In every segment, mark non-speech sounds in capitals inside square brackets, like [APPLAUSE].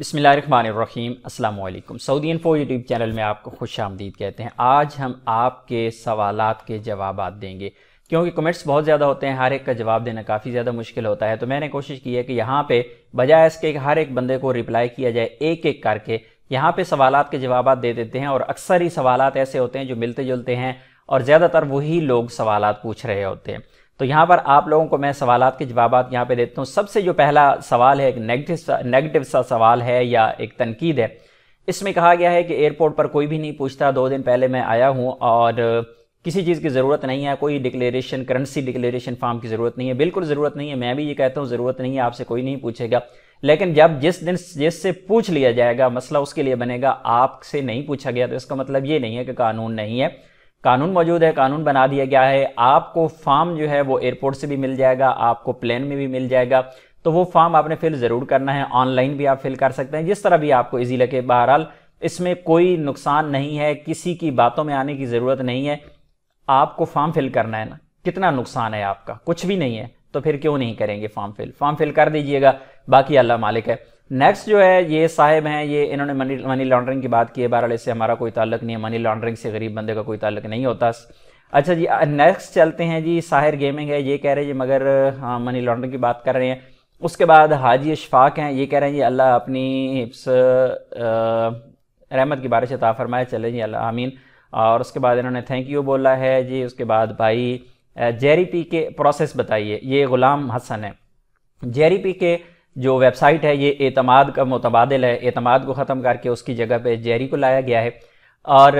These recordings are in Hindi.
बसमीम अल्लाम सऊदी फोर यूट्यूब चैनल में आपको खुश आमदीद कहते हैं आज हम आपके सवाल के जवाब देंगे क्योंकि कमेंट्स बहुत ज़्यादा होते हैं हर एक का जवाब देना काफ़ी ज़्यादा मुश्किल होता है तो मैंने कोशिश की है कि यहाँ पे बजाय इसके हर एक बंदे को रिप्लाई किया जाए एक एक करके यहाँ पे सवाल के जवाब दे देते हैं और अक्सर ही सवाल ऐसे होते हैं जो मिलते जुलते हैं और ज़्यादातर वही लोग सवाल पूछ रहे होते हैं तो यहाँ पर आप लोगों को मैं सवाल के जवाब यहाँ पे देता हूँ सबसे जो पहला सवाल है एक नेगेटिव नेगेटिव सा सवाल है या एक तनकीद है इसमें कहा गया है कि एयरपोर्ट पर कोई भी नहीं पूछता दो दिन पहले मैं आया हूँ और किसी चीज़ की ज़रूरत नहीं है कोई डिक्लेरेशन करेंसी डिक्लेरेशन फॉर्म की ज़रूरत नहीं है बिल्कुल ज़रूरत नहीं है मैं भी ये कहता हूँ ज़रूरत नहीं है आपसे कोई नहीं पूछेगा लेकिन जब जिस दिन जिससे पूछ लिया जाएगा मसला उसके लिए बनेगा आपसे नहीं पूछा गया तो इसका मतलब ये नहीं है कि कानून नहीं है कानून मौजूद है कानून बना दिया गया है आपको फार्म जो है वो एयरपोर्ट से भी मिल जाएगा आपको प्लेन में भी मिल जाएगा तो वो फॉर्म आपने फिल ज़रूर करना है ऑनलाइन भी आप फिल कर सकते हैं जिस तरह भी आपको इजी लगे बहरहाल इसमें कोई नुकसान नहीं है किसी की बातों में आने की ज़रूरत नहीं है आपको फॉर्म फिल करना है ना कितना नुकसान है आपका कुछ भी नहीं है तो फिर क्यों नहीं करेंगे फॉर्म फिल फॉर्म फिल कर दीजिएगा बाकी अल्लाह मालिक है नेक्स्ट जो है ये साहिब हैं ये इन्होंने मनी मनी लॉन्ड्रिंग की बात की है बहरहाल इससे हमारा कोई ताल्लुक नहीं है मनी लॉन्ड्रिंग से गरीब बंदे का कोई ताल्लुक नहीं होता अच्छा जी नेक्स्ट चलते हैं जी साहिर गेमिंग है ये कह रहे हैं जी मगर हाँ मनी लॉन्ड्रिंग की बात कर रहे हैं उसके बाद हाजी इशफाक हैं ये कह रहे हैं जी अल्लाह अपनी हिप्स रहमत की बारिश अता फरमाए चले जी अल्लाह आमीन और उसके बाद इन्होंने थैंक यू बोला है जी उसके बाद भाई जेरी पी के प्रोसेस बताइए ये ग़ुलाम हसन है जेरी पी के जो वेबसाइट है ये एतमाद का मुतबादल है एतमाद को ख़त्म करके उसकी जगह पे जेरी को लाया गया है और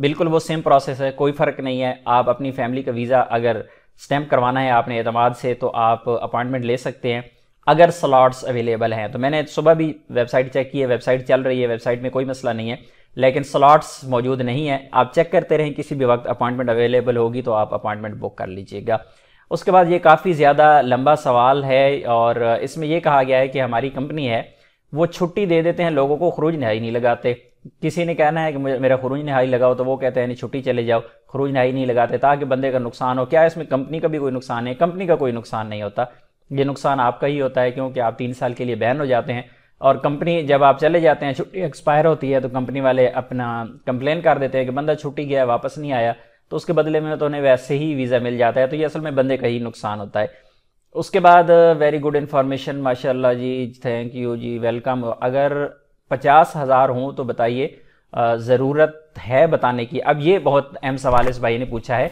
बिल्कुल वो सेम प्रोसेस है कोई फ़र्क नहीं है आप अपनी फैमिली का वीज़ा अगर स्टैम्प करवाना है आपने एतमाद से तो आप अपॉइंटमेंट ले सकते हैं अगर स्लॉट्स अवेलेबल हैं तो मैंने सुबह भी वेबसाइट चेक की है वेबसाइट चल रही है वेबसाइट में कोई मसला नहीं है लेकिन स्लॉट्स मौजूद नहीं है आप चेक करते रहें किसी भी वक्त अपॉइंटमेंट अवेलेबल होगी तो आप अपॉइंटमेंट बुक कर लीजिएगा उसके बाद ये काफ़ी ज़्यादा लंबा सवाल है और इसमें यह कहा गया है कि हमारी कंपनी है वो छुट्टी दे देते हैं लोगों को खरूज नहाई नहीं लगाते किसी ने कहना है कि मेरा खरूज नहाई लगाओ तो वो कहते हैं नहीं छुट्टी चले जाओ खरूज नहाई नहीं लगाते ताकि बंदे का नुकसान हो क्या इसमें कंपनी का भी कोई नुकसान है कंपनी का कोई नुकसान नहीं होता ये नुकसान आपका ही होता है क्योंकि आप तीन साल के लिए बैन हो जाते हैं और कंपनी जब आप चले जाते हैं छुट्टी एक्सपायर होती है तो कंपनी वाले अपना कंप्लेन कर देते हैं कि बंदा छुट्टी गया वापस नहीं आया तो उसके बदले में तो उन्हें वैसे ही वीज़ा मिल जाता है तो ये असल में बंदे का ही नुकसान होता है उसके बाद वेरी गुड इन्फॉर्मेशन माशाल्लाह जी थैंक यू जी वेलकम अगर पचास हज़ार हों तो बताइए uh, ज़रूरत है बताने की अब ये बहुत अहम सवाल इस भाई ने पूछा है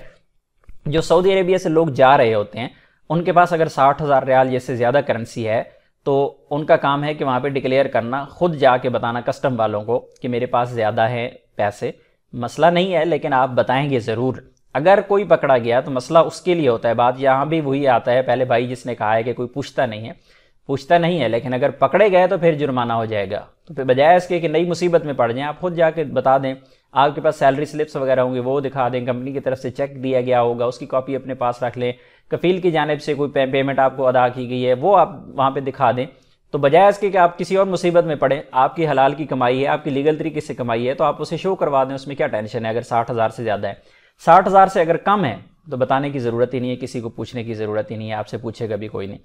जो सऊदी अरेबिया से लोग जा रहे होते हैं उनके पास अगर साठ हज़ार रियाल जैसे ज़्यादा करेंसी है तो उनका काम है कि वहाँ पे डिक्लेयर करना खुद जाके बताना कस्टम वालों को कि मेरे पास ज़्यादा है पैसे मसला नहीं है लेकिन आप बताएंगे ज़रूर अगर कोई पकड़ा गया तो मसला उसके लिए होता है बात यहाँ भी वही आता है पहले भाई जिसने कहा है कि कोई पूछता नहीं है पूछता नहीं है लेकिन अगर पकड़े गए तो फिर जुर्माना हो जाएगा तो फिर बजाय इसके कि नई मुसीबत में पड़ जाएं आप खुद जाके बता दें आपके पास सैलरी स्लिप्स वगैरह होंगे वो दिखा दें कंपनी की तरफ से चेक दिया गया होगा उसकी कॉपी अपने पास रख लें कफील की जानब से कोई पेमेंट आपको अदा की गई है वो आप वहाँ पर दिखा दें तो बजाय इसके कि आप किसी और मुसीबत में पड़े आपकी हलाल की कमाई है आपकी लीगल तरीके से कमाई है तो आप उसे शो करवा दें उसमें क्या टेंशन है अगर साठ हज़ार से ज़्यादा है साठ हज़ार से अगर कम है तो बताने की ज़रूरत ही नहीं है किसी को पूछने की ज़रूरत ही नहीं है आपसे पूछेगा भी कोई नहीं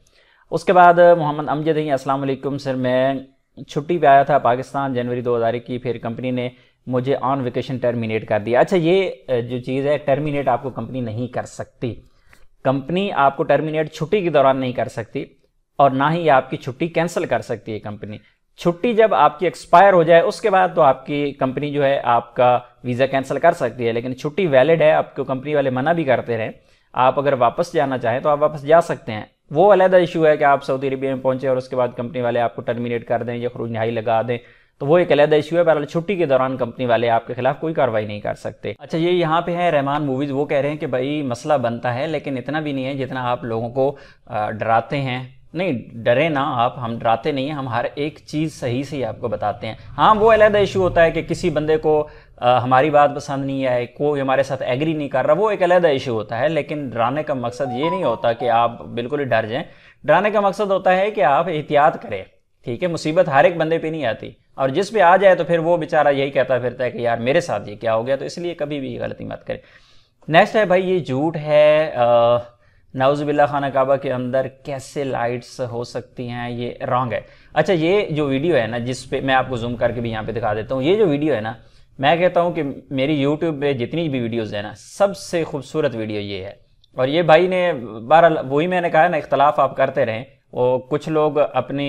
उसके बाद मोहम्मद अमजद ही असलम सर मैं छुट्टी पर आया था पाकिस्तान जनवरी दो की फिर कंपनी ने मुझे ऑन वेकेशन टर्मिनेट कर दिया अच्छा ये जो चीज़ है टर्मिनेट आपको कंपनी नहीं कर सकती कंपनी आपको टर्मिनेट छुट्टी के दौरान नहीं कर सकती और ना ही आपकी छुट्टी कैंसिल कर सकती है कंपनी छुट्टी जब आपकी एक्सपायर हो जाए उसके बाद तो आपकी कंपनी जो है आपका वीज़ा कैंसिल कर सकती है लेकिन छुट्टी वैलिड है आपको कंपनी वाले मना भी करते रहे आप अगर वापस जाना चाहें तो आप वापस जा सकते हैं वो अलग इशू है कि आप सऊदी अरबिया में पहुंचे और उसके बाद कंपनी वाले आपको टर्मिनेट कर दें या खरूज नहाई लगा दें तो वो एक अलग इशू है बहरहाल छुट्टी के दौरान कंपनी वाले आपके खिलाफ कोई कार्रवाई नहीं कर सकते अच्छा ये यहाँ पे है रहमान मूवीज़ वो कह रहे हैं कि भाई मसला बनता है लेकिन इतना भी नहीं है जितना आप लोगों को डराते हैं नहीं डरे ना आप हम डराते नहीं हैं हम हर एक चीज़ सही से ही आपको बताते हैं हाँ वो अलहदा इशू होता है कि किसी बंदे को आ, हमारी बात पसंद नहीं आए कोई हमारे साथ एग्री नहीं कर रहा वो एक अलहदा इशू होता है लेकिन डराने का मकसद ये नहीं होता कि आप बिल्कुल ही डर जाएं डराने का मकसद होता है कि आप एहतियात करें ठीक है मुसीबत हर एक बंदे पर नहीं आती और जिस पर आ जाए तो फिर वो बेचारा यही कहता फिरता है कि यार मेरे साथ ये क्या हो गया तो इसलिए कभी भी गलती मत करें नेक्स्ट है भाई ये झूठ है आ, नवजबिल्ला खाना काबा के अंदर कैसे लाइट्स हो सकती हैं ये रॉन्ग है अच्छा ये जो वीडियो है ना जिस पे मैं आपको जूम करके भी यहाँ पे दिखा देता हूँ ये जो वीडियो है ना मैं कहता हूँ कि मेरी यूट्यूब पे जितनी भी वीडियोज़ है ना सबसे खूबसूरत वीडियो ये है और ये भाई ने बहरहाल वही मैंने कहा ना इख्तलाफ आप करते रहें वो कुछ लोग अपनी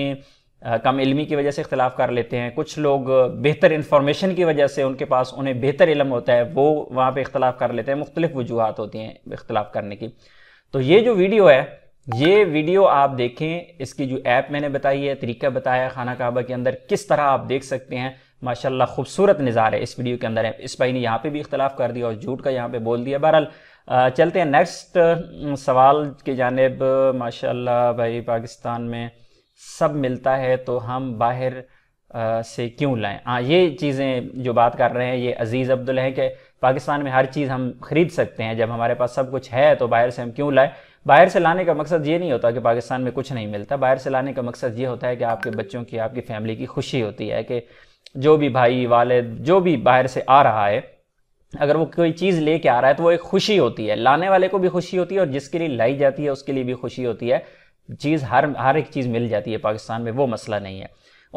कम इलमी की वजह से इख्तलाफ कर लेते हैं कुछ लोग बेहतर इन्फॉर्मेशन की वजह से उनके पास उन्हें बेहतर इलम होता है वो वहाँ पर इख्तलाफ कर लेते हैं मुख्तलिफ़ वजूहत होती हैं इख्तलाफ करने की तो ये जो वीडियो है ये वीडियो आप देखें इसकी जो ऐप मैंने बताई है तरीका बताया खाना कहाबा के अंदर किस तरह आप देख सकते हैं माशाल्लाह खूबसूरत नज़ार है इस वीडियो के अंदर है इस भाई ने यहाँ पे भी इख्तलाफ कर दिया और झूठ का यहाँ पे बोल दिया बहरहाल चलते हैं नेक्स्ट सवाल की जानब माशाल्लाह भाई पाकिस्तान में सब मिलता है तो हम बाहर से क्यों लाएं हाँ ये चीज़ें जो बात कर रहे हैं ये अज़ीज़ अब्दुल है कि पाकिस्तान में हर चीज़ हम ख़रीद सकते हैं जब हमारे पास सब कुछ है तो बाहर से हम क्यों लाएं बाहर से लाने का मकसद ये नहीं होता कि पाकिस्तान में कुछ नहीं मिलता बाहर से लाने का मकसद ये होता है कि आपके बच्चों की आपकी फैमिली की खुशी होती है कि जो भी भाई वालद जो भी बाहर से आ रहा है अगर वो कोई चीज़ लेके आ रहा है तो वो एक खुशी होती है लाने वाले को भी खुशी होती है और जिसके लिए लाई जाती है उसके लिए भी खुशी होती है चीज़ हर हर एक चीज़ मिल जाती है पाकिस्तान में वो मसला नहीं है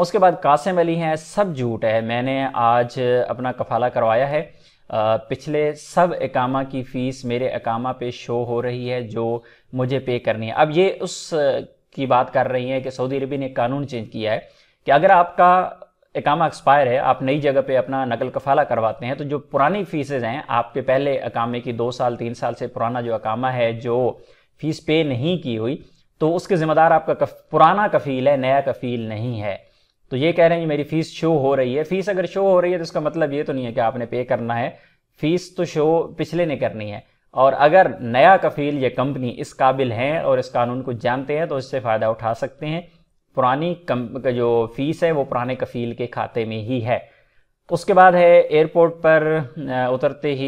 उसके बाद कासिम अली हैं सब झूठ है मैंने आज अपना कफाला करवाया है पिछले सब एकामा की फ़ीस मेरे एकामा पे शो हो रही है जो मुझे पे करनी है अब ये उस की बात कर रही है कि सऊदी अरबी ने कानून चेंज किया है कि अगर आपका एकामा एक्सपायर है आप नई जगह पे अपना नकल कफाला करवाते हैं तो जो पुरानी फ़ीसेज हैं आपके पहले अकामे की दो साल तीन साल से पुराना जो अकामा है जो फ़ीस पे नहीं की हुई तो उसके ज़िम्मेदार आपका कफ, पुराना कफ़ील है नया कफ़ील नहीं है तो ये कह रहे हैं मेरी फीस शो हो रही है फीस अगर शो हो रही है तो इसका मतलब ये तो नहीं है कि आपने पे करना है फीस तो शो पिछले ने करनी है और अगर नया कफील या कंपनी इस काबिल हैं और इस कानून को जानते हैं तो इससे फ़ायदा उठा सकते हैं पुरानी कम जो फीस है वो पुराने कफील के खाते में ही है तो उसके बाद है एयरपोर्ट पर उतरते ही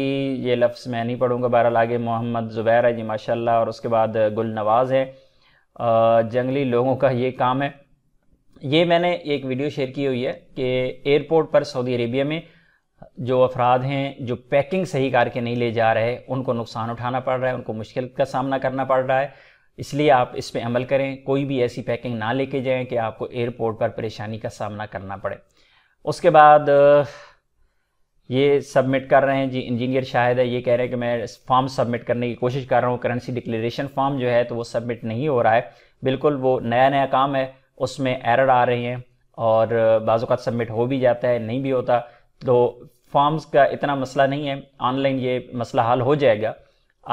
ये लफ्ज़ मैं नहीं पढ़ूंगा बहरहाल आगे मोहम्मद ज़ुबैर है जी माशाल्लाह और उसके बाद गुल नवाज़ है जंगली लोगों का ये काम है ये मैंने एक वीडियो शेयर की हुई है कि एयरपोर्ट पर सऊदी अरेबिया में जो अफराद हैं जो पैकिंग सही करके नहीं ले जा रहे उनको नुकसान उठाना पड़ रहा है उनको मुश्किल का सामना करना पड़ रहा है इसलिए आप इस पर अमल करें कोई भी ऐसी पैकिंग ना लेके जाएं कि आपको एयरपोर्ट पर परेशानी का सामना करना पड़े उसके बाद ये सबमिट कर रहे हैं जी इंजीनियर शाहिद है ये कह रहे हैं कि मैं फॉर्म सबमिट करने की कोशिश कर रहा हूँ करेंसी डिक्लेरेशन फॉर्म जो है तो वो सबमिट नहीं हो रहा है बिल्कुल वो नया नया काम है उसमें एरर आ रही हैं और बाज़ात सबमिट हो भी जाता है नहीं भी होता तो फॉर्म्स का इतना मसला नहीं है ऑनलाइन ये मसला हल हो जाएगा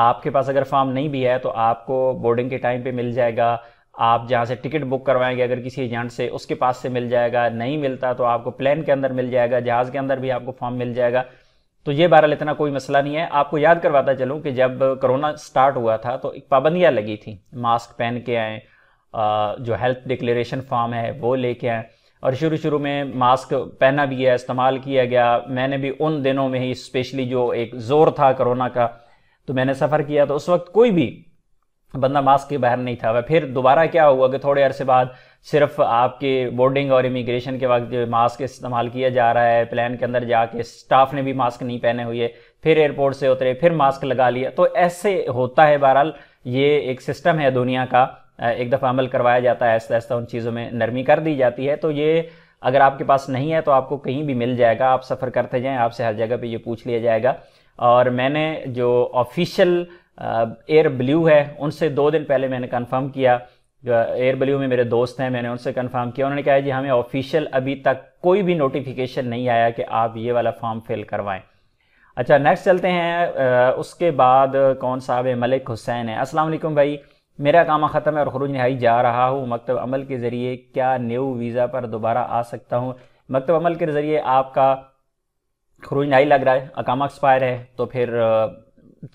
आपके पास अगर फॉर्म नहीं भी है तो आपको बोर्डिंग के टाइम पे मिल जाएगा आप जहाँ से टिकट बुक करवाएंगे अगर किसी एजेंट से उसके पास से मिल जाएगा नहीं मिलता तो आपको प्लेन के अंदर मिल जाएगा जहाज़ के अंदर भी आपको फॉर्म मिल जाएगा तो ये बहरहाल इतना कोई मसला नहीं है आपको याद करवाता चलूँ कि जब कोरोना स्टार्ट हुआ था तो एक पाबंदियाँ लगी थी मास्क पहन के आएँ जो हेल्थ डिक्लेरेशन फॉर्म है वो लेके आए और शुरू शुरू में मास्क पहना भी गया इस्तेमाल किया गया मैंने भी उन दिनों में ही स्पेशली जो एक ज़ोर था कोरोना का तो मैंने सफ़र किया तो उस वक्त कोई भी बंदा मास्क के बाहर नहीं था वह फिर दोबारा क्या हुआ कि थोड़े अरसे बाद सिर्फ आपके बोर्डिंग और इमिग्रेशन के वक्त जो मास्क इस्तेमाल किया जा रहा है प्लान के अंदर जाके स्टाफ ने भी मास्क नहीं पहने हुए फिर एयरपोर्ट से उतरे फिर मास्क लगा लिया तो ऐसे होता है बहरहाल ये एक सिस्टम है दुनिया का एक दफ़ा अमल करवाया जाता है ऐसा ऐसा उन चीज़ों में नरमी कर दी जाती है तो ये अगर आपके पास नहीं है तो आपको कहीं भी मिल जाएगा आप सफ़र करते जाएँ आपसे हर जगह पर ये पूछ लिया जाएगा और मैंने जो ऑफिशियल एयर ब्ल्यू है उनसे दो दिन पहले मैंने कन्फर्म किया एयर ब्ल्यू में मेरे दोस्त हैं मैंने उनसे कन्फर्म किया उन्होंने कहा जी हमें ऑफिशियल अभी तक कोई भी नोटिफिकेशन नहीं आया कि आप ये वाला फॉर्म फिल करवाएं अच्छा नेक्स्ट चलते हैं उसके बाद कौन साहब है मलिक हुसैन है अस्सलाम वालेकुम भाई मेरा काम ख़त्म है और खरूज नहाई जा रहा हूँ मकतब अमल के ज़रिए क्या न्यू वीज़ा पर दोबारा आ सकता हूँ मकतब अमल के ज़रिए आपका खरूज नहाई लग रहा है अकामा एक्सपायर है तो फिर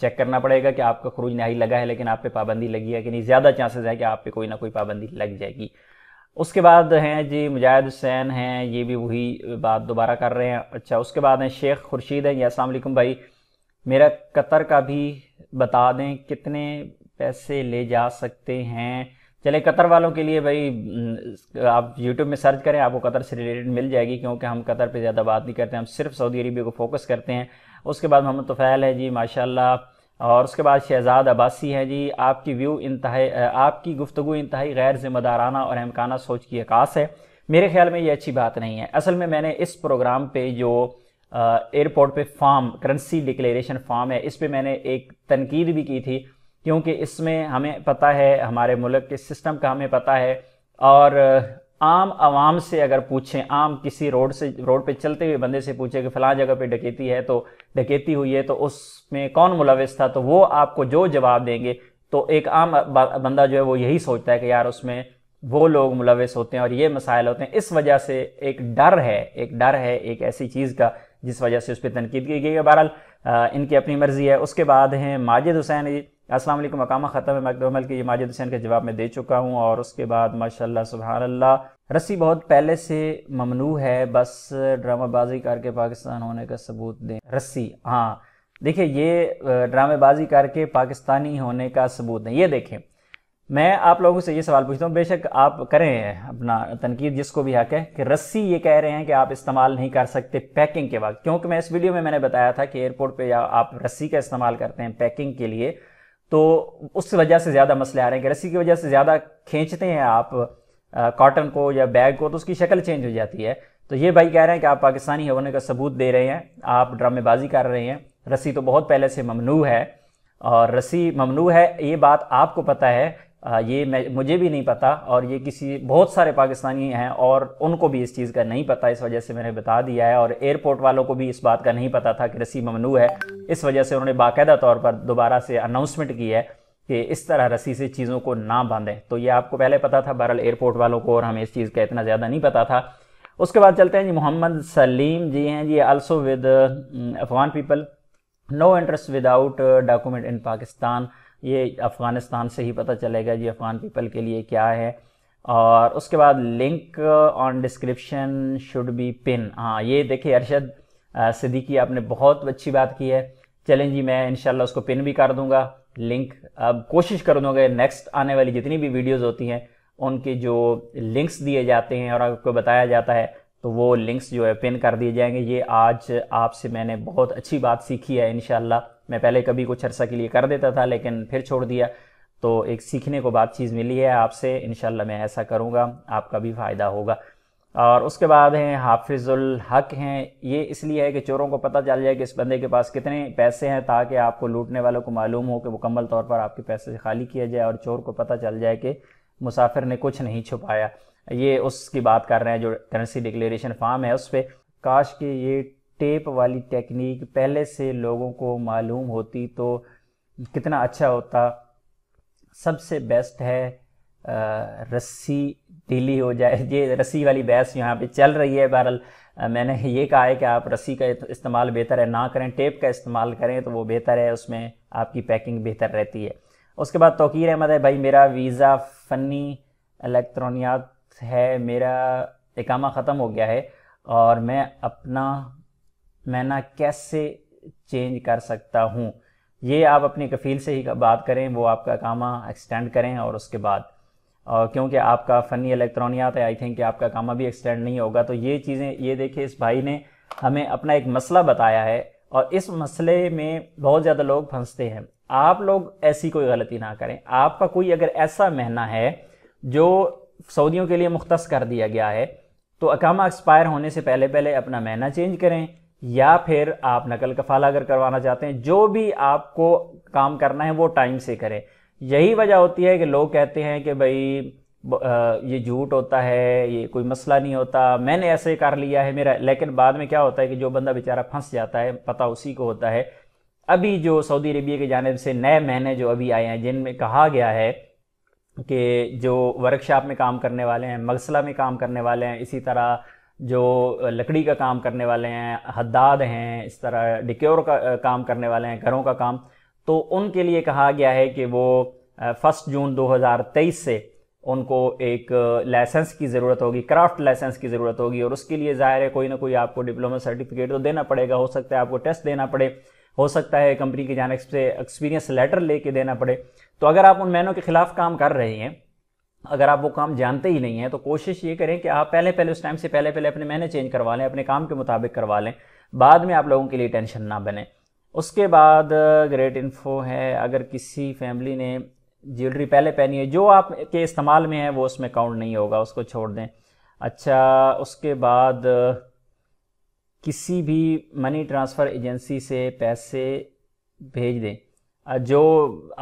चेक करना पड़ेगा कि आपका खरूज नहाई लगा है लेकिन आप पे पाबंदी लगी है कि नहीं ज़्यादा चांसेस है कि आप पे कोई ना कोई पाबंदी लग जाएगी उसके बाद हैं जी मुजाहिद हुसैन हैं ये भी वही बात दोबारा कर रहे हैं अच्छा उसके बाद हैं शेख खुर्शीद हैं जी असल भाई मेरा कतर का भी बता दें कितने पैसे ले जा सकते हैं चले कतर वालों के लिए भाई आप यूट्यूब में सर्च करें आपको कतर से रिलेटेड मिल जाएगी क्योंकि हम कतर पे ज़्यादा बात नहीं करते हम सिर्फ सऊदी अरबिया को फोकस करते हैं उसके बाद मोहम्मद तफ़ैल है जी माशाल्लाह और उसके बाद शहजाद अब्बासी है जी आपकी व्यू इंतहा आपकी गुफ्तु इंतहाई गैर जिम्मेदाराना और अहमकाना सोच की अक्स है मेरे ख्याल में ये अच्छी बात नहीं है असल में मैंने इस प्रोग्राम पे जो एयरपोर्ट पे फार्म करेंसी डिक्लेरेशन फार्म है इस पर मैंने एक तनकीद भी की थी क्योंकि इसमें हमें पता है हमारे मुल्क के सिस्टम का हमें पता है और आम आवाम से अगर पूछें आम किसी रोड से रोड पे चलते हुए बंदे से पूछे कि फ़ला जगह पे डकेती है तो डकैती हुई है तो उसमें कौन मुलविस था तो वो आपको जो जवाब देंगे तो एक आम बंदा जो है वो यही सोचता है कि यार उसमें वो लोग मुलविस होते हैं और ये मसाइल होते हैं इस वजह से एक डर है एक डर है एक ऐसी चीज़ का जिस वजह से उस पर तनकीद की गई है बहरहाल इनकी अपनी मर्ज़ी है उसके बाद हैं माजिद हुसैन जी अस्सलाम मकामा ख़त्म मकदमल की ये माजिद हुसैन के जवाब में दे चुका हूँ और उसके बाद माशाल्लाह सुबहान अल्लाह रस्सी बहुत पहले से ममनू है बस ड्रामाबाजी करके पाकिस्तान होने का सबूत दें रस्सी हाँ देखिए ये ड्रामेबाजी करके पाकिस्तानी होने का सबूत दें ये देखें मैं आप लोगों से ये सवाल पूछता हूँ बेशक आप करें अपना तनकीद जिसको भी हक है कि रस्सी ये कह रहे हैं कि आप इस्तेमाल नहीं कर सकते पैकिंग के वक्त क्योंकि मैं इस वीडियो में मैंने बताया था कि एयरपोर्ट पे आप रस्सी का इस्तेमाल करते हैं पैकिंग के लिए तो उस वजह से ज़्यादा मसले आ रहे हैं कि रस्सी की वजह से ज़्यादा खींचते हैं आप कॉटन को या बैग को तो उसकी शक्ल चेंज हो जाती है तो ये भाई कह रहे हैं कि आप पाकिस्तानी होने का सबूत दे रहे हैं आप ड्रामेबाजी कर रहे हैं रस्सी तो बहुत पहले से ममनू है और रस्सी ममनू है ये बात आपको पता है ये मैं मुझे भी नहीं पता और ये किसी बहुत सारे पाकिस्तानी हैं और उनको भी इस चीज़ का नहीं पता इस वजह से मैंने बता दिया है और एयरपोर्ट वालों को भी इस बात का नहीं पता था कि रसी ममनू है इस वजह से उन्होंने बाकायदा तौर पर दोबारा से अनाउंसमेंट की है कि इस तरह रस्सी से चीज़ों को ना बांधें तो ये आपको पहले पता था बहरल एयरपोर्ट वालों को और हमें इस चीज़ का इतना ज़्यादा नहीं पता था उसके बाद चलते हैं जी मोहम्मद सलीम जी हैं जी also with Afghan people no interest without document in Pakistan ये अफ़गानिस्तान से ही पता चलेगा जी अफ़गान पीपल के लिए क्या है और उसके बाद link on description should be pin हाँ ये देखिए अरशद सिद्दीकी आपने बहुत अच्छी बात की है चलें जी मैं इनशाला उसको पिन भी कर दूंगा लिंक अब कोशिश कर दूँगा नेक्स्ट आने वाली जितनी भी वीडियोज़ होती हैं उनके जो लिंक्स दिए जाते हैं और आपको बताया जाता है तो वो लिंक्स जो है पिन कर दिए जाएंगे ये आज आपसे मैंने बहुत अच्छी बात सीखी है इन मैं पहले कभी कुछ अरसा के लिए कर देता था लेकिन फिर छोड़ दिया तो एक सीखने को बात चीज़ मिली है आपसे इन मैं ऐसा करूँगा आपका भी फ़ायदा होगा और उसके बाद हैं हाफिज़ुल हक हैं ये इसलिए है कि चोरों को पता चल जाए कि इस बंदे के पास कितने पैसे हैं ताकि आपको लूटने वालों को मालूम हो कि मुकम्मल तौर पर आपके पैसे खाली किया जाए और चोर को पता चल जाए कि मुसाफिर ने कुछ नहीं छुपाया ये उसकी बात कर रहे हैं जो करेंसी डिक्लेरेशन फॉर्म है उस पर काश के ये टेप वाली टेक्निक पहले से लोगों को मालूम होती तो कितना अच्छा होता सबसे बेस्ट है रस्सी ढीली हो जाए [LAUGHS] ये रस्सी वाली बहस यहाँ पे चल रही है बहरल मैंने ये कहा है कि आप रस्सी का इस्तेमाल बेहतर है ना करें टेप का इस्तेमाल करें तो वो बेहतर है उसमें आपकी पैकिंग बेहतर रहती है उसके बाद तोकीर अहमद है भाई मेरा वीज़ा फ़नी इलेक्ट्रॉनियात है मेरा इकामा ख़त्म हो गया है और मैं अपना मैना कैसे चेंज कर सकता हूँ ये आप अपनी कफ़ील से ही बात करें वो आपका कामा एक्सटेंड करें और उसके बाद और क्योंकि आपका फ़नी इलेक्ट्रॉनियात है आई थिंक कि आपका कामा भी एक्सटेंड नहीं होगा तो ये चीज़ें ये देखिए इस भाई ने हमें अपना एक मसला बताया है और इस मसले में बहुत ज़्यादा लोग फंसते हैं आप लोग ऐसी कोई गलती ना करें आपका कोई अगर ऐसा महना है जो सऊदियों के लिए मुख्त कर दिया गया है तो अकामा एक्सपायर होने से पहले पहले अपना महना चेंज करें या फिर आप नकल कफाला अगर करवाना चाहते हैं जो भी आपको काम करना है वो टाइम से करें यही वजह होती है कि लोग कहते हैं कि भाई ये झूठ होता है ये कोई मसला नहीं होता मैंने ऐसे कर लिया है मेरा लेकिन बाद में क्या होता है कि जो बंदा बेचारा फंस जाता है पता उसी को होता है अभी जो सऊदी अरेबिया की जानब से नए महीने जो अभी आए हैं जिनमें कहा गया है कि जो वर्कशॉप में काम करने वाले हैं मगसला में काम करने वाले हैं इसी तरह जो लकड़ी का काम करने वाले हैं हद्दाद हैं इस तरह डिक्योर का काम करने वाले हैं घरों का काम तो उनके लिए कहा गया है कि वो फर्स्ट जून 2023 से उनको एक लाइसेंस की ज़रूरत होगी क्राफ्ट लाइसेंस की ज़रूरत होगी और उसके लिए ज़ाहिर है कोई ना कोई आपको डिप्लोमा सर्टिफिकेट तो देना पड़ेगा हो सकता है आपको टेस्ट देना पड़े हो सकता है कंपनी की जान से एक्सपीरियंस लेटर लेके देना पड़े तो अगर आप उन मैनों के खिलाफ काम कर रहे हैं अगर आप वो काम जानते ही नहीं हैं तो कोशिश ये करें कि आप पहले पहले उस टाइम से पहले पहले अपने मैंने चेंज करवा लें अपने काम के मुताबिक करवा लें बाद में आप लोगों के लिए टेंशन ना बने उसके बाद ग्रेट इन्फो है अगर किसी फैमिली ने ज्वेलरी पहले पहनी है जो आप के इस्तेमाल में है वो उसमें काउंट नहीं होगा उसको छोड़ दें अच्छा उसके बाद किसी भी मनी ट्रांसफ़र एजेंसी से पैसे भेज दें जो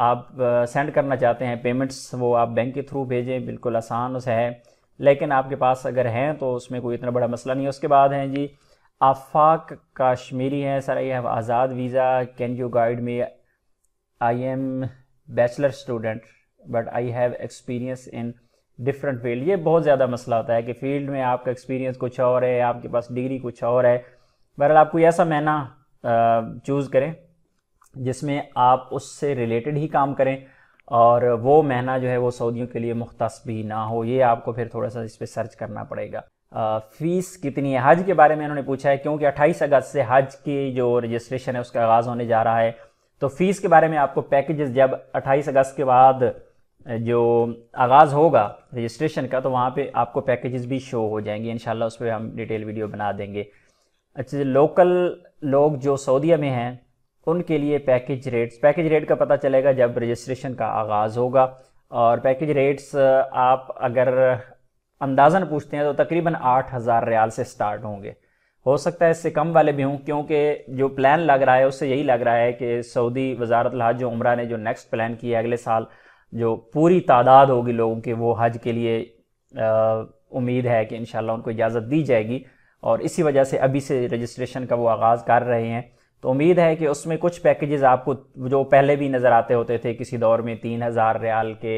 आप सेंड करना चाहते हैं पेमेंट्स वो आप बैंक के थ्रू भेजें बिल्कुल आसान से है लेकिन आपके पास अगर हैं तो उसमें कोई इतना बड़ा मसला नहीं है उसके बाद हैं जी आफाक काश्मीरी हैं सर ये Azad visa can you guide me I am bachelor student but I have experience in different field ये बहुत ज़्यादा मसला होता है कि फील्ड में आपका एक्सपीरियंस कुछ और है आपके पास डिग्री कुछ और है बहरहाल आप कोई ऐसा महीना चूज़ करें जिसमें आप उससे रिलेटेड ही काम करें और वो महीना जो है वो सऊदियों के लिए मुख्त भी ना हो ये आपको फिर थोड़ा सा इस पर सर्च करना पड़ेगा फीस कितनी है हज के बारे में उन्होंने पूछा है क्योंकि 28 अगस्त से हज की जो रजिस्ट्रेशन है उसका आगाज़ होने जा रहा है तो फ़ीस के बारे में आपको पैकेजेस जब 28 अगस्त के बाद जो आगाज़ होगा रजिस्ट्रेशन का तो वहाँ पे आपको पैकेजेस भी शो हो जाएंगे इन उस पर हम डिटेल वीडियो बना देंगे अच्छा लोकल लोग जो सऊदीया में हैं उनके लिए पैकेज रेट्स पैकेज रेट का पता चलेगा जब रजिस्ट्रेशन का आगाज़ होगा और पैकेज रेट्स आप अगर अंदाज़न पूछते हैं तो तकरीबन आठ हज़ार रियाल से स्टार्ट होंगे हो सकता है इससे कम वाले भी हों क्योंकि जो प्लान लग रहा है उससे यही लग रहा है कि सऊदी वजारत लाज उम्र ने जो नेक्स्ट प्लान किया है अगले साल जो पूरी तादाद होगी लोगों की वो हज के लिए उम्मीद है कि इन उनको इजाज़त दी जाएगी और इसी वजह से अभी से रजिस्ट्रेशन का वो आगाज़ कर रहे हैं तो उम्मीद है कि उसमें कुछ पैकेजेस आपको जो पहले भी नज़र आते होते थे किसी दौर में तीन हज़ार रियाल के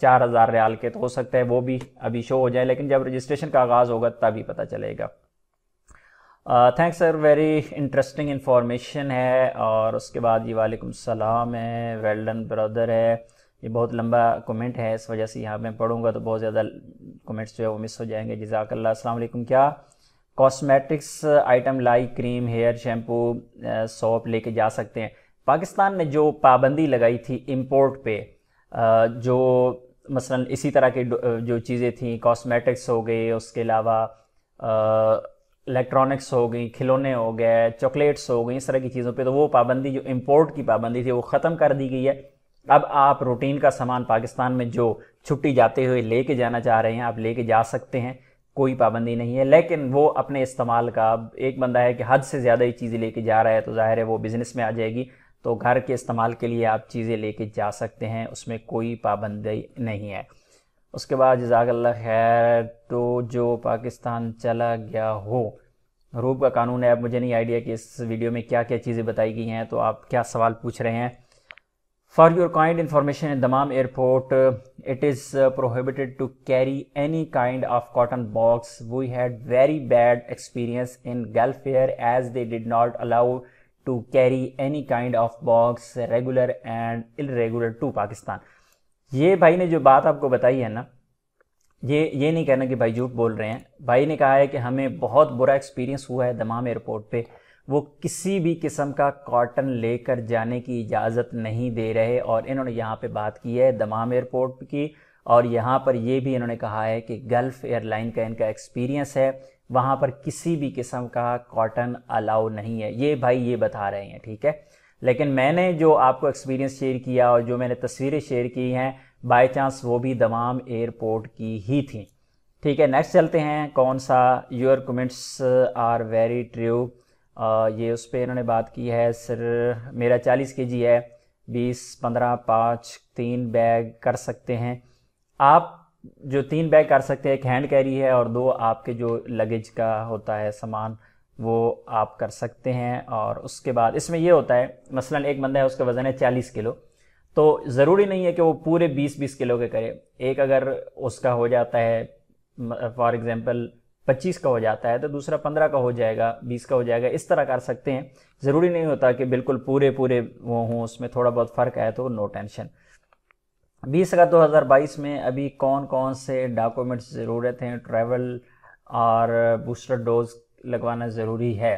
चार हज़ार रियाल के तो हो सकता है वो भी अभी शो हो जाए लेकिन जब रजिस्ट्रेशन का आगाज़ होगा तभी पता चलेगा thanks sir very interesting information है और उसके बाद ये वालेकुम सलाम है वेल्डन ब्रदर है ये बहुत लंबा कमेंट है इस वजह से यहाँ मैं पढ़ूंगा तो बहुत ज़्यादा कमेंट्स जो है वो मिस हो जाएंगे जजाकल्ला असलम क्या cosmetics item like cream hair shampoo soap लेके जा सकते हैं पाकिस्तान ने जो पाबंदी लगाई थी इम्पोर्ट पे जो मसलन इसी तरह की जो चीज़ें थी कॉस्मेटिक्स हो गई उसके अलावा इलेक्ट्रॉनिक्स हो गई खिलौने हो गए चॉकलेट्स हो गई इस तरह की चीज़ों पे तो वो पाबंदी जो इम्पोर्ट की पाबंदी थी वो ख़त्म कर दी गई है अब आप रूटीन का सामान पाकिस्तान में जो छुट्टी जाते हुए लेके जाना चाह रहे हैं आप लेके जा सकते हैं कोई पाबंदी नहीं है लेकिन वो अपने इस्तेमाल का अब एक बंदा है कि हद से ज़्यादा ही चीज़ें लेके जा रहा है तो ज़ाहिर है वो बिज़नेस में आ जाएगी तो घर के इस्तेमाल के लिए आप चीज़ें लेके जा सकते हैं उसमें कोई पाबंदी नहीं है उसके बाद जजाकल्ला खैर तो जो पाकिस्तान चला गया हो रूप का कानून है अब मुझे नहीं आइडिया कि इस वीडियो में क्या क्या चीज़ें बताई गई हैं तो आप क्या सवाल पूछ रहे हैं for your kind information in Dammam airport it is prohibited to carry any kind of cotton box we had very bad experience in Gulf Air as they did not allow to carry any kind of box regular and irregular to Pakistan ये भाई ने जो बात आपको बताई है ना ये ये नहीं कहना कि भाई झूठ बोल रहे हैं भाई ने कहा है कि हमें बहुत बुरा एक्सपीरियंस हुआ है दमाम एयरपोर्ट पर वो किसी भी किस्म का कॉटन लेकर जाने की इजाज़त नहीं दे रहे और इन्होंने यहाँ पे बात की है दमाम एयरपोर्ट की और यहाँ पर ये भी इन्होंने कहा है कि गल्फ़ एयरलाइन का इनका एक्सपीरियंस है वहाँ पर किसी भी किस्म का कॉटन अलाउ नहीं है ये भाई ये बता रहे हैं ठीक है लेकिन मैंने जो आपको एक्सपीरियंस शेयर किया और जो मैंने तस्वीरें शेयर की हैं बाई चांस वो भी दमाम एयरपोर्ट की ही थी ठीक है नेक्स्ट चलते हैं कौन सा your comments are very true ये उस पर इन्होंने बात की है सर मेरा चालीस के जी है बीस पंद्रह पाँच तीन बैग कर सकते हैं आप जो तीन बैग कर सकते हैं एक हैंड कैरी है और दो आपके जो लगेज का होता है सामान वो आप कर सकते हैं और उसके बाद इसमें ये होता है मसलन एक बंदा है उसका वज़न है चालीस किलो तो ज़रूरी नहीं है कि वो पूरे बीस बीस किलो के करे एक अगर उसका हो जाता है फॉर एग्ज़ाम्पल पच्चीस का हो जाता है तो दूसरा पंद्रह का हो जाएगा बीस का हो जाएगा इस तरह कर सकते हैं ज़रूरी नहीं होता कि बिल्कुल पूरे पूरे वो हों उसमें थोड़ा बहुत फ़र्क आया तो नो टेंशन बीस का 2022 में अभी कौन कौन से डॉक्यूमेंट्स ज़रूरत हैं ट्रैवल और बूस्टर डोज लगवाना ज़रूरी है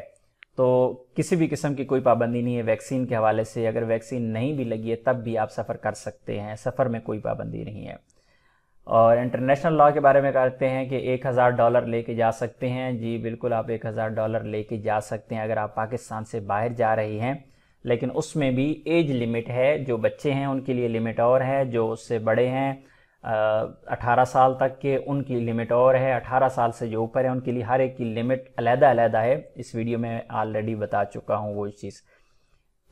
तो किसी भी किस्म की कोई पाबंदी नहीं है वैक्सीन के हवाले से अगर वैक्सीन नहीं भी लगी है तब भी आप सफ़र कर सकते हैं सफ़र में कोई पाबंदी नहीं है और इंटरनेशनल लॉ के बारे में कहते हैं कि एक हज़ार डॉलर लेके जा सकते हैं जी बिल्कुल आप एक हज़ार डॉलर लेके जा सकते हैं अगर आप पाकिस्तान से बाहर जा रही हैं लेकिन उसमें भी एज लिमिट है जो बच्चे हैं उनके लिए लिमिट और है जो उससे बड़े हैं अठारह साल तक के उनकी लिमिट और है अठारह साल से जो ऊपर है उनके लिए हर एक की लिमिट अलहदा अलहदा है इस वीडियो में ऑलरेडी बता चुका हूँ वो चीज़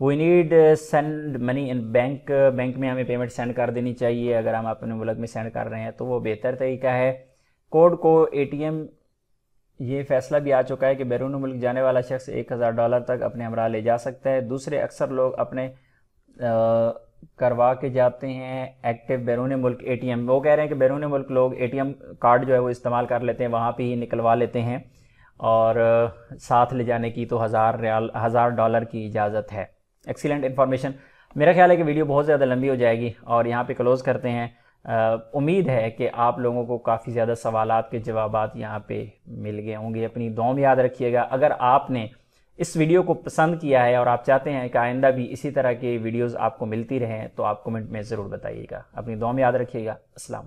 we need send money in bank bank में हमें पेमेंट सेंड कर देनी चाहिए अगर हम अपने मुल्क में सेंड कर रहे हैं तो वो बेहतर तरीका है कोड को एटीएम ये फैसला भी आ चुका है कि बैरून मुल्क जाने वाला शख्स एक हज़ार डॉलर तक अपने हमरा ले जा सकता है दूसरे अक्सर लोग अपने आ, करवा के जाते हैं एक्टिव बैरून मुल्क एम वो कह रहे हैं कि बैरून मुल्क लोग एम कार्ड जो है वो इस्तेमाल कर लेते हैं वहाँ पर ही निकलवा लेते हैं और साथ ले जाने की तो हज़ार रियाल हज़ार डॉलर की इजाज़त है एक्सीलेंट इन्फॉर्मेशन मेरा ख्याल है कि वीडियो बहुत ज़्यादा लंबी हो जाएगी और यहाँ पे क्लोज़ करते हैं उम्मीद है कि आप लोगों को काफ़ी ज़्यादा सवाल के जवाब यहाँ पे मिल गए होंगे अपनी दो में याद रखिएगा अगर आपने इस वीडियो को पसंद किया है और आप चाहते हैं कि आइंदा भी इसी तरह के वीडियोज़ आपको मिलती रहें तो आप कमेंट में ज़रूर बताइएगा अपनी दो में याद रखिएगा असल